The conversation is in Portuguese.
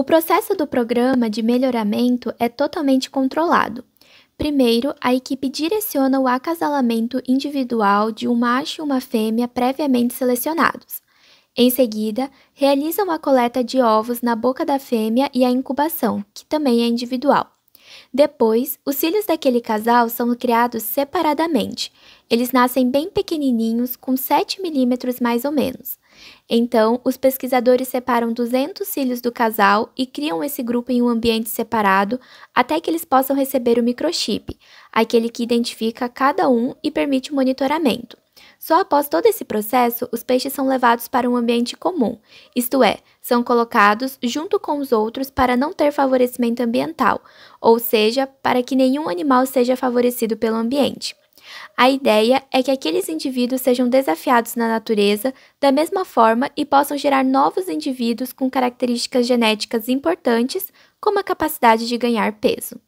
O processo do programa de melhoramento é totalmente controlado. Primeiro, a equipe direciona o acasalamento individual de um macho e uma fêmea previamente selecionados. Em seguida, realizam a coleta de ovos na boca da fêmea e a incubação, que também é individual. Depois, os filhos daquele casal são criados separadamente. Eles nascem bem pequenininhos, com 7 milímetros mais ou menos. Então, os pesquisadores separam 200 cílios do casal e criam esse grupo em um ambiente separado até que eles possam receber o microchip, aquele que identifica cada um e permite o monitoramento. Só após todo esse processo, os peixes são levados para um ambiente comum, isto é, são colocados junto com os outros para não ter favorecimento ambiental, ou seja, para que nenhum animal seja favorecido pelo ambiente. A ideia é que aqueles indivíduos sejam desafiados na natureza da mesma forma e possam gerar novos indivíduos com características genéticas importantes, como a capacidade de ganhar peso.